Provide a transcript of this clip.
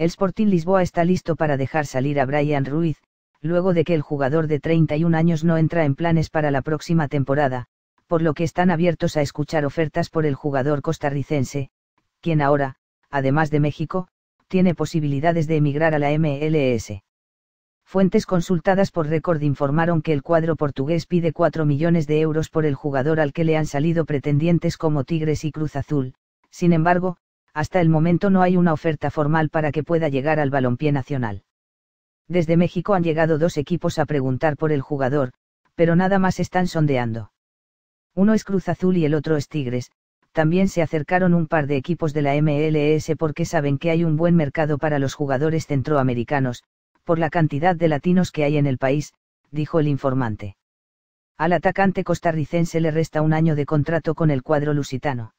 El Sporting Lisboa está listo para dejar salir a Brian Ruiz, luego de que el jugador de 31 años no entra en planes para la próxima temporada, por lo que están abiertos a escuchar ofertas por el jugador costarricense, quien ahora, además de México, tiene posibilidades de emigrar a la MLS. Fuentes consultadas por Record informaron que el cuadro portugués pide 4 millones de euros por el jugador al que le han salido pretendientes como Tigres y Cruz Azul, sin embargo, hasta el momento no hay una oferta formal para que pueda llegar al balompié nacional. Desde México han llegado dos equipos a preguntar por el jugador, pero nada más están sondeando. Uno es Cruz Azul y el otro es Tigres, también se acercaron un par de equipos de la MLS porque saben que hay un buen mercado para los jugadores centroamericanos, por la cantidad de latinos que hay en el país, dijo el informante. Al atacante costarricense le resta un año de contrato con el cuadro lusitano.